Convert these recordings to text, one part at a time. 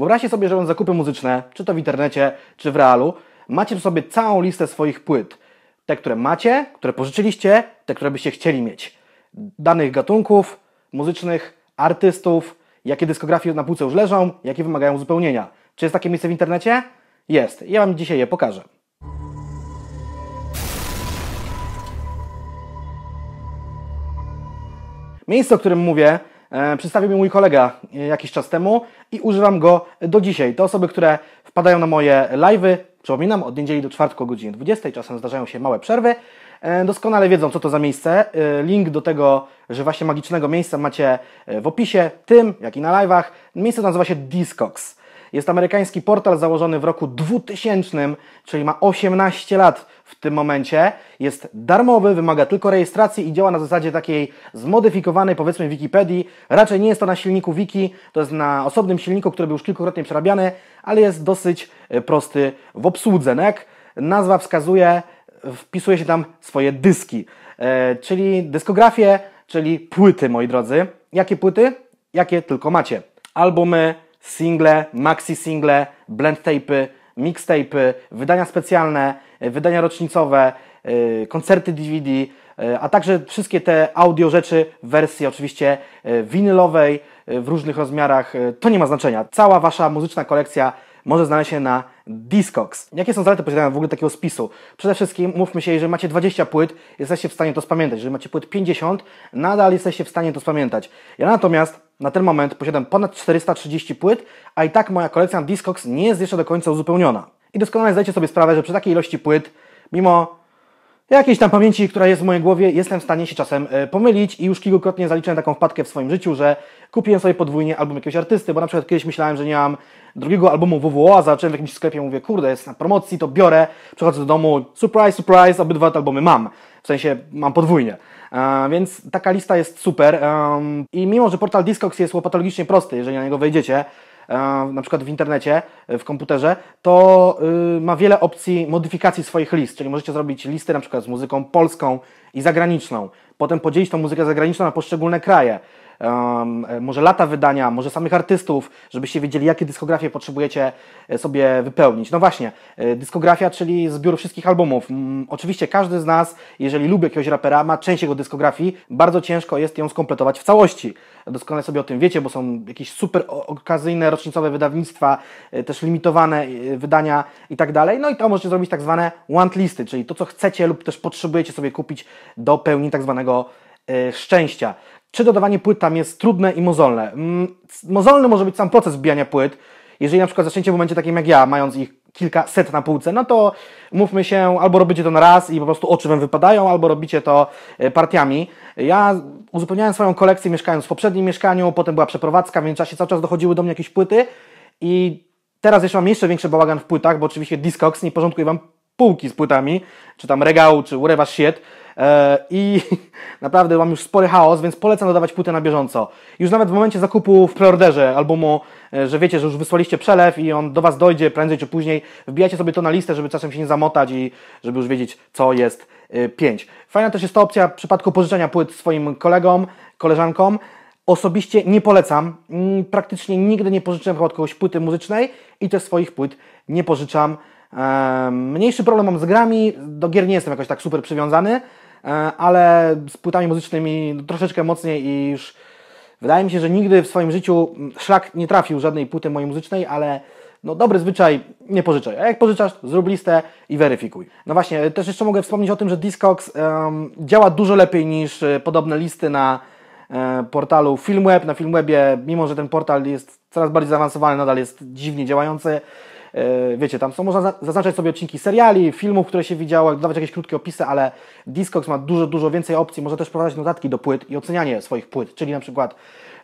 Wyobraźcie sobie, że robiąc zakupy muzyczne, czy to w internecie, czy w realu, macie w sobie całą listę swoich płyt. Te, które macie, które pożyczyliście, te, które byście chcieli mieć. Danych gatunków muzycznych, artystów, jakie dyskografie na półce już leżą, jakie wymagają uzupełnienia. Czy jest takie miejsce w internecie? Jest. Ja Wam dzisiaj je pokażę. Miejsce, o którym mówię, E, Przedstawił mi mój kolega e, jakiś czas temu i używam go do dzisiaj. Te osoby, które wpadają na moje live'y, przypominam, od niedzieli do czwartku o godzinie 20, czasem zdarzają się małe przerwy, e, doskonale wiedzą, co to za miejsce. Link do tego, że właśnie magicznego miejsca macie w opisie, tym, jak i na live'ach. Miejsce nazywa się Discox. Jest amerykański portal założony w roku 2000, czyli ma 18 lat w tym momencie jest darmowy, wymaga tylko rejestracji i działa na zasadzie takiej zmodyfikowanej, powiedzmy, Wikipedii. Raczej nie jest to na silniku Wiki, to jest na osobnym silniku, który był już kilkukrotnie przerabiany, ale jest dosyć e, prosty w obsłudze. No jak nazwa wskazuje, wpisuje się tam swoje dyski, e, czyli dyskografię, czyli płyty, moi drodzy. Jakie płyty? Jakie tylko macie. Albumy, single, maxi single, blend tape'y, mixtape, wydania specjalne, e, wydania rocznicowe, e, koncerty DVD, e, a także wszystkie te audio rzeczy w wersji oczywiście winylowej w różnych rozmiarach. To nie ma znaczenia. Cała Wasza muzyczna kolekcja może znaleźć się na Discogs. Jakie są zalety posiadania w ogóle takiego spisu? Przede wszystkim mówmy się, jeżeli macie 20 płyt, jesteście w stanie to spamiętać. Jeżeli macie płyt 50, nadal jesteście w stanie to spamiętać. Ja natomiast na ten moment posiadam ponad 430 płyt, a i tak moja kolekcja Discogs nie jest jeszcze do końca uzupełniona. I doskonale zdajcie sobie sprawę, że przy takiej ilości płyt, mimo jakiejś tam pamięci, która jest w mojej głowie, jestem w stanie się czasem e, pomylić i już kilkukrotnie zaliczyłem taką wpadkę w swoim życiu, że kupiłem sobie podwójnie album jakiegoś artysty, bo na przykład kiedyś myślałem, że nie mam drugiego albumu WWO, zacząłem w jakimś sklepie, mówię, kurde, jest na promocji, to biorę, przechodzę do domu, surprise, surprise, obydwa te albumy mam, w sensie mam podwójnie. E, więc taka lista jest super e, i mimo, że portal Discogs jest łopatologicznie prosty, jeżeli na niego wejdziecie, E, na przykład w internecie, e, w komputerze, to y, ma wiele opcji modyfikacji swoich list, czyli możecie zrobić listy na przykład z muzyką polską i zagraniczną, potem podzielić tą muzykę zagraniczną na poszczególne kraje um, może lata wydania, może samych artystów, żebyście wiedzieli, jakie dyskografie potrzebujecie e, sobie wypełnić. No właśnie, e, dyskografia, czyli zbiór wszystkich albumów. Mm, oczywiście każdy z nas, jeżeli lubi jakiegoś rapera, ma część jego dyskografii, bardzo ciężko jest ją skompletować w całości. Doskonale sobie o tym wiecie, bo są jakieś super okazyjne, rocznicowe wydawnictwa, też limitowane wydania i tak dalej. No i to możecie zrobić tak zwane want listy, czyli to, co chcecie lub też potrzebujecie sobie kupić do pełni tak zwanego szczęścia czy dodawanie płyt tam jest trudne i mozolne. Mm, mozolny może być sam proces wbijania płyt. Jeżeli na przykład zaczniecie w momencie takim jak ja, mając ich kilkaset na półce, no to mówmy się, albo robicie to na raz i po prostu oczy wam wypadają, albo robicie to e, partiami. Ja uzupełniałem swoją kolekcję mieszkając w poprzednim mieszkaniu, potem była przeprowadzka, w międzyczasie cały czas dochodziły do mnie jakieś płyty i teraz jeszcze mam jeszcze większy bałagan w płytach, bo oczywiście Discogs nie porządkuje Wam półki z płytami, czy tam regał, czy urewasz shit, E, i naprawdę mam już spory chaos, więc polecam dodawać płytę na bieżąco. Już nawet w momencie zakupu w preorderze albumu, e, że wiecie, że już wysłaliście przelew i on do Was dojdzie prędzej czy później, wbijacie sobie to na listę, żeby czasem się nie zamotać i żeby już wiedzieć, co jest 5. E, Fajna też jest ta opcja w przypadku pożyczenia płyt swoim kolegom, koleżankom. Osobiście nie polecam. Praktycznie nigdy nie pożyczyłem chyba od kogoś płyty muzycznej i też swoich płyt nie pożyczam. Mniejszy problem mam z grami, do gier nie jestem jakoś tak super przywiązany, E, ale z płytami muzycznymi troszeczkę mocniej i już wydaje mi się, że nigdy w swoim życiu szlak nie trafił żadnej płyty mojej muzycznej, ale no dobry zwyczaj nie pożyczaj. A jak pożyczasz, zrób listę i weryfikuj. No właśnie, też jeszcze mogę wspomnieć o tym, że Discogs um, działa dużo lepiej niż e, podobne listy na e, portalu Filmweb. Na Filmwebie, mimo że ten portal jest coraz bardziej zaawansowany, nadal jest dziwnie działający. E, wiecie, tam są, można zaznaczać sobie odcinki seriali, filmów, które się widziało, dawać jakieś krótkie opisy, ale Discogs ma dużo, dużo więcej opcji, można też wprowadzać notatki do płyt i ocenianie swoich płyt, czyli na przykład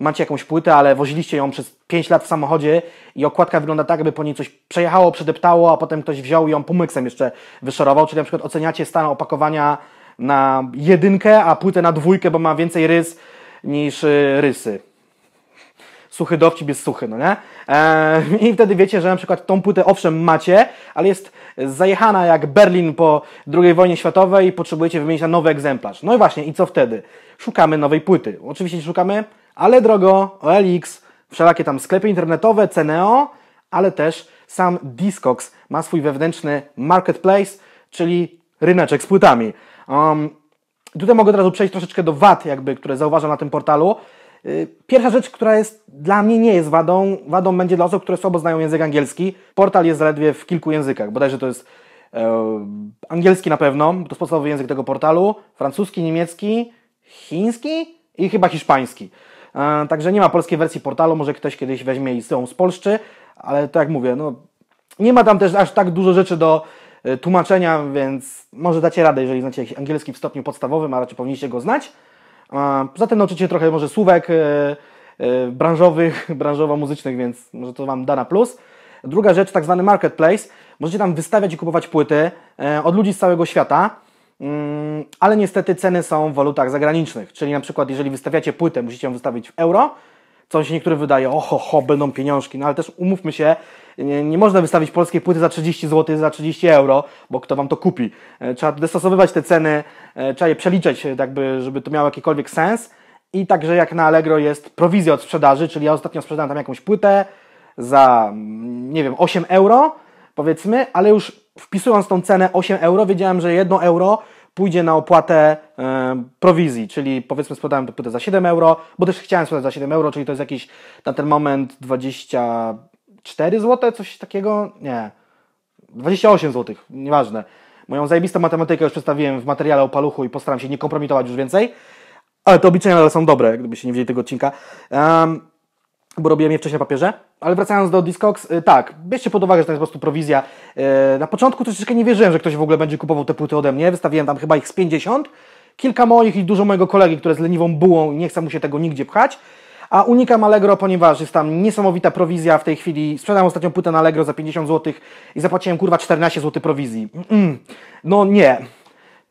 macie jakąś płytę, ale woziliście ją przez 5 lat w samochodzie i okładka wygląda tak, aby po niej coś przejechało, przedeptało, a potem ktoś wziął ją pumyksem jeszcze wyszorował, czyli na przykład oceniacie stan opakowania na jedynkę, a płytę na dwójkę, bo ma więcej rys niż y, rysy suchy dowcip jest suchy, no nie? Eee, I wtedy wiecie, że na przykład tą płytę owszem macie, ale jest zajechana jak Berlin po II wojnie światowej i potrzebujecie wymienić na nowy egzemplarz. No i właśnie, i co wtedy? Szukamy nowej płyty. Oczywiście szukamy, ale drogo, OLX, wszelakie tam sklepy internetowe, Ceneo, ale też sam Discogs ma swój wewnętrzny marketplace, czyli ryneczek z płytami. Um, tutaj mogę od razu przejść troszeczkę do wad, jakby, które zauważam na tym portalu. Y, pierwsza rzecz, która jest dla mnie nie jest wadą, wadą będzie dla osób, które słabo znają język angielski. Portal jest zaledwie w kilku językach, bodajże to jest e, angielski na pewno, to jest podstawowy język tego portalu, francuski, niemiecki, chiński i chyba hiszpański. E, także nie ma polskiej wersji portalu, może ktoś kiedyś weźmie i z Polszczy, ale to jak mówię, no, nie ma tam też aż tak dużo rzeczy do, e, tłumaczenia, więc może dacie radę, jeżeli znacie angielski w stopniu podstawowym, a raczej powinniście go znać. Zatem nauczycie trochę może słówek e, e, branżowych, branżowo-muzycznych, więc może to Wam da na plus. Druga rzecz, tak zwany marketplace. Możecie tam wystawiać i kupować płyty e, od ludzi z całego świata, mm, ale niestety ceny są w walutach zagranicznych. Czyli na przykład, jeżeli wystawiacie płytę, musicie ją wystawić w euro, co się niektórym wydaje, oho, ho, będą pieniążki, no ale też umówmy się, nie, nie, można wystawić polskiej płyty za 30 zł, za 30 euro, bo kto wam to kupi. E, trzeba dostosowywać te ceny, e, trzeba je przeliczać, e, jakby, żeby to miało jakikolwiek sens. I także jak na Allegro jest prowizja od sprzedaży, czyli ja ostatnio sprzedałem tam jakąś płytę za, mm, nie wiem, 8 euro, powiedzmy, ale już wpisując tą cenę 8 euro, wiedziałem, że 1 euro pójdzie na opłatę e, prowizji, czyli powiedzmy sprzedałem tę płytę za 7 euro, bo też chciałem sprzedać za 7 euro, czyli to jest jakieś na ten moment 24 zł, coś takiego, nie, 28 zł, nieważne. Moją zajebistą matematykę już przedstawiłem w materiale o paluchu i postaram się nie kompromitować już więcej, ale te obliczenia są dobre, gdybyście nie widzieli tego odcinka, um, bo robiłem je wcześniej na papierze. Ale wracając do Discogs, y, tak, bierzcie pod uwagę, że to jest po prostu prowizja. Y, na początku troszeczkę nie wierzyłem, że ktoś w ogóle będzie kupował te płyty ode mnie. Wystawiłem tam chyba ich z 50. Kilka moich i dużo mojego kolegi, które z leniwą bułą nie chce mu się tego nigdzie pchać. A unikam Allegro, ponieważ jest tam niesamowita prowizja w tej chwili. Sprzedałem ostatnią płytę na Allegro za 50 zł i zapłaciłem kurwa 14 zł prowizji. Mm -mm. No nie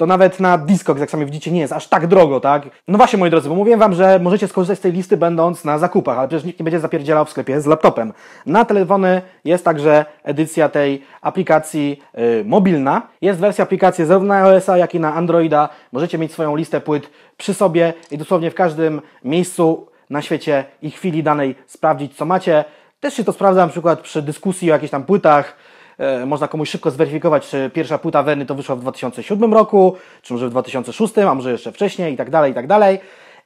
to nawet na Discogs, jak sami widzicie, nie jest aż tak drogo, tak? No właśnie, moi drodzy, bo mówiłem wam, że możecie skorzystać z tej listy będąc na zakupach, ale przecież nikt nie będzie zapierdzielał w sklepie z laptopem. Na telefony jest także edycja tej aplikacji y, mobilna. Jest wersja aplikacji zarówno na iOS-a, jak i na Androida. Możecie mieć swoją listę płyt przy sobie i dosłownie w każdym miejscu na świecie i chwili danej sprawdzić, co macie. Też się to sprawdza na przykład przy dyskusji o jakichś tam płytach, E, można komuś szybko zweryfikować, czy pierwsza płyta Werny to wyszła w 2007 roku, czy może w 2006, a może jeszcze wcześniej i tak dalej, i tak dalej.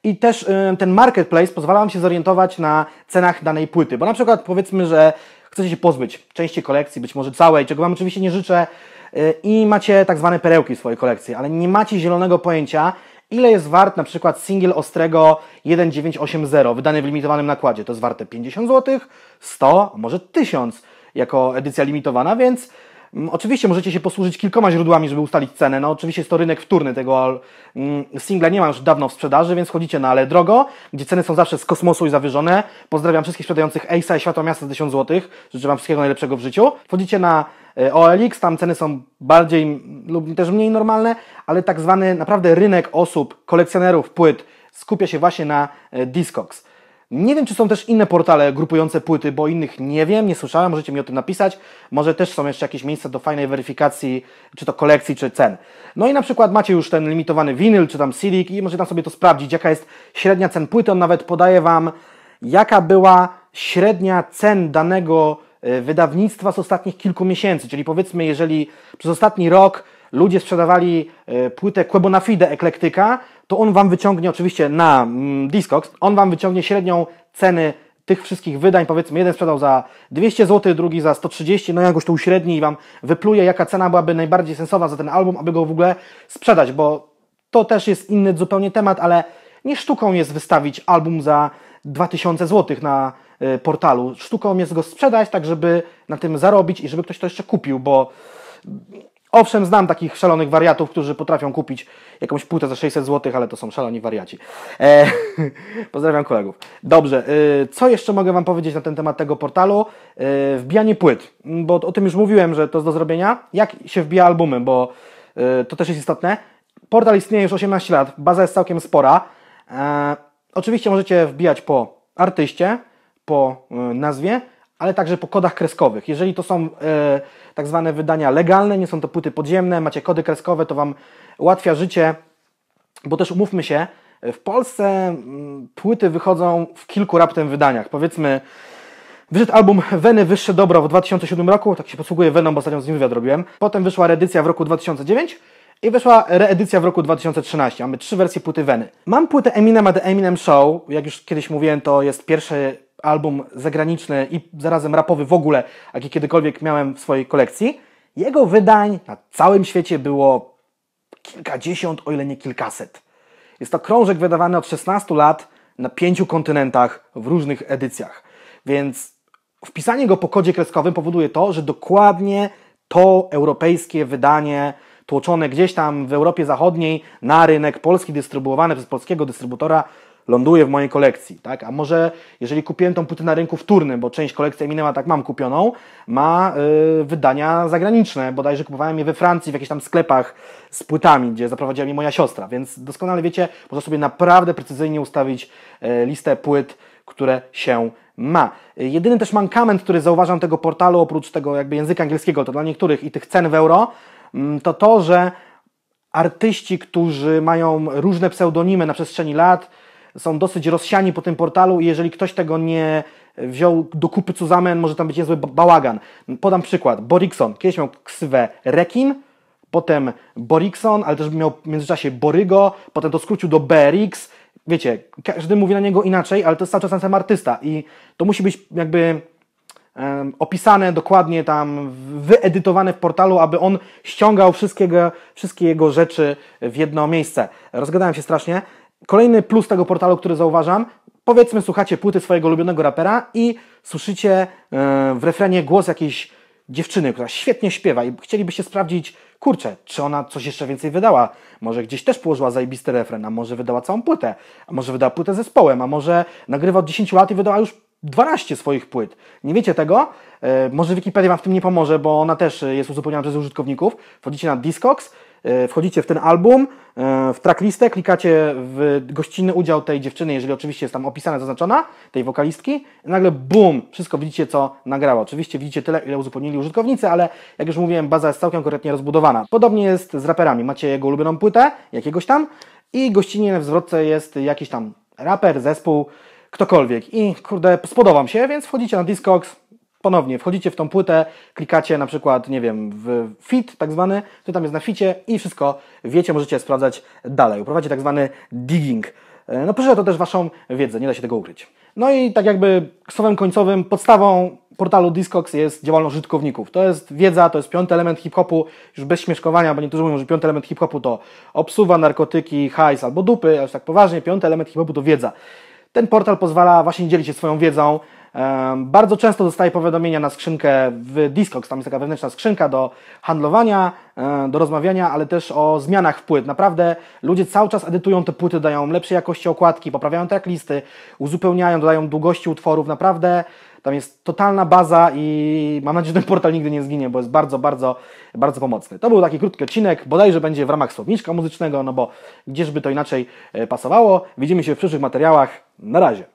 I też e, ten marketplace pozwala nam się zorientować na cenach danej płyty, bo na przykład powiedzmy, że chcecie się pozbyć części kolekcji, być może całej, czego Wam oczywiście nie życzę, e, i macie tak zwane perełki w swojej kolekcji, ale nie macie zielonego pojęcia, ile jest wart na przykład singiel Ostrego 1980 wydany w limitowanym nakładzie. To jest warte 50 zł, 100, może 1000 jako edycja limitowana, więc mm, Oczywiście możecie się posłużyć kilkoma źródłami, żeby ustalić cenę. No oczywiście jest to rynek wtórny tego mm, singla, nie ma już dawno w sprzedaży, więc chodzicie na Ale Drogo, gdzie ceny są zawsze z kosmosu i zawyżone. Pozdrawiam wszystkich sprzedających Ace'a i Światła Miasta za 1000 zł. Życzę Wam wszystkiego najlepszego w życiu. Wchodzicie na e, OLX, tam ceny są bardziej lub też mniej normalne, ale tak zwany naprawdę rynek osób, kolekcjonerów płyt skupia się właśnie na e, Discogs. Nie wiem, czy są też inne portale grupujące płyty, bo innych nie wiem, nie słyszałem, możecie mi o tym napisać. Może też są jeszcze jakieś miejsca do fajnej weryfikacji, czy to kolekcji, czy cen. No i na przykład macie już ten limitowany winyl, czy tam silik i możecie tam sobie to sprawdzić, jaka jest średnia cen płyty. On nawet podaje Wam, jaka była średnia cen danego e, wydawnictwa z ostatnich kilku miesięcy. Czyli powiedzmy, jeżeli przez ostatni rok ludzie sprzedawali e, płytę Quebonafide Eklektyka, to on Wam wyciągnie oczywiście na mm, Discogs, on Wam wyciągnie średnią ceny tych wszystkich wydań, powiedzmy, jeden sprzedał za 200 zł, drugi za 130, no jakoś to uśredni i Wam wypluje, jaka cena byłaby najbardziej sensowa za ten album, aby go w ogóle sprzedać, bo to też jest inny zupełnie temat, ale nie sztuką jest wystawić album za 2000 zł na y, portalu. Sztuką jest go sprzedać, tak żeby na tym zarobić i żeby ktoś to jeszcze kupił, bo Owszem, znam takich szalonych wariatów, którzy potrafią kupić jakąś płytę za 600 zł, ale to są szaloni wariaci. E, pozdrawiam kolegów. Dobrze, y, co jeszcze mogę Wam powiedzieć na ten temat tego portalu? E, wbijanie płyt, bo o tym już mówiłem, że to jest do zrobienia. Jak się wbija albumy, bo y, to też jest istotne. Portal istnieje już 18 lat, baza jest całkiem spora. E, oczywiście możecie wbijać po artyście, po y, nazwie, ale także po kodach kreskowych. Jeżeli to są e, tak zwane wydania legalne, nie są to płyty podziemne, macie kody kreskowe, to Wam ułatwia życie, bo też umówmy się, w Polsce mm, płyty wychodzą w kilku raptem wydaniach. Powiedzmy, wyszedł album Weny Wyższe Dobro w 2007 roku, tak się posługuje Weną, bo ostatnio z nim wywiad robiłem. Potem wyszła reedycja w roku 2009 i wyszła reedycja w roku 2013. Mamy trzy wersje płyty Weny. Mam płytę Eminema The Eminem Show. Jak już kiedyś mówiłem, to jest pierwszy album zagraniczny i zarazem rapowy w ogóle, jaki kiedykolwiek miałem w swojej kolekcji. Jego wydań na całym świecie było kilkadziesiąt, o ile nie kilkaset. Jest to krążek wydawany od 16 lat na pięciu kontynentach w różnych edycjach. Więc wpisanie go po kodzie kreskowym powoduje to, że dokładnie to europejskie wydanie tłoczone gdzieś tam w Europie Zachodniej na rynek polski, dystrybuowane przez polskiego dystrybutora, ląduje w mojej kolekcji, tak? A może jeżeli kupiłem tą płytę na rynku wtórnym, bo część kolekcji Eminema tak mam kupioną, ma y, wydania zagraniczne, bodajże kupowałem je we Francji w jakichś tam sklepach z płytami, gdzie zaprowadziła mi moja siostra, więc doskonale wiecie, można sobie naprawdę precyzyjnie ustawić y, listę płyt, które się ma. Jedyny też mankament, który zauważam tego portalu, oprócz tego jakby języka angielskiego, to dla niektórych i tych cen w euro, mm, to to, że artyści, którzy mają różne pseudonimy na przestrzeni lat, są dosyć rozsiani po tym portalu i jeżeli ktoś tego nie wziął do kupy Cuzamen, może tam być niezły bałagan. Podam przykład. Borikson. Kiedyś miał ksywę Rekin, potem Borikson, ale też miał w międzyczasie Borygo, potem to skrócił do Berix. Wiecie, każdy mówi na niego inaczej, ale to jest cały czas ten sam artysta i to musi być jakby opisane dokładnie tam, wyedytowane w portalu, aby on ściągał wszystkie jego rzeczy w jedno miejsce. Rozgadałem się strasznie. Kolejny plus tego portalu, który zauważam, powiedzmy słuchacie płyty swojego ulubionego rapera i słyszycie e, w refrenie głos jakiejś dziewczyny, która świetnie śpiewa i chcielibyście sprawdzić, kurczę, czy ona coś jeszcze więcej wydała. Może gdzieś też położyła zajebisty refren, a może wydała całą płytę, a może wydała płytę zespołem, a może nagrywa od 10 lat i wydała już 12 swoich płyt. Nie wiecie tego? E, może Wikipedia Wam w tym nie pomoże, bo ona też e, jest uzupełniana przez użytkowników. Wchodzicie na Discogs E, wchodzicie w ten album, e, w tracklistę, klikacie w gościnny udział tej dziewczyny, jeżeli oczywiście jest tam opisana, zaznaczona, tej wokalistki, nagle bum, wszystko widzicie, co nagrała. Oczywiście widzicie tyle, ile uzupełnili użytkownicy, ale jak już mówiłem, baza jest całkiem korektnie rozbudowana. Podobnie jest z raperami. Macie jego ulubioną płytę, jakiegoś tam i gościnnie w zwrotce jest jakiś tam raper, zespół, ktokolwiek. I kurde, spodobam się, więc wchodzicie na Discogs, ponownie wchodzicie w tą płytę, klikacie na przykład, nie wiem, w fit tak zwany, to tam jest na ficie i wszystko wiecie, możecie sprawdzać dalej. Uprowadzi tak zwany digging. E, no proszę, to też Waszą wiedzę, nie da się tego ukryć. No i tak jakby słowem końcowym, podstawą portalu Discogs jest działalność użytkowników. To jest wiedza, to jest piąty element hip-hopu, już bez śmieszkowania, bo niektórzy mówią, że piąty element hip-hopu to obsuwa, narkotyki, hajs albo dupy, aż tak poważnie, piąty element hip-hopu to wiedza. Ten portal pozwala właśnie dzielić się swoją wiedzą, bardzo często dostaję powiadomienia na skrzynkę w Discogs, tam jest taka wewnętrzna skrzynka do handlowania, e, do rozmawiania, ale też o zmianach w płyt. Naprawdę ludzie cały czas edytują te płyty, dają lepszej jakości okładki, poprawiają listy, uzupełniają, dodają długości utworów, naprawdę tam jest totalna baza i mam nadzieję, że ten portal nigdy nie zginie, bo jest bardzo, bardzo, bardzo pomocny. To był taki krótki odcinek, bodajże będzie w ramach słowniczka muzycznego, no bo gdzieżby to inaczej e, pasowało. Widzimy się w przyszłych materiałach. Na razie.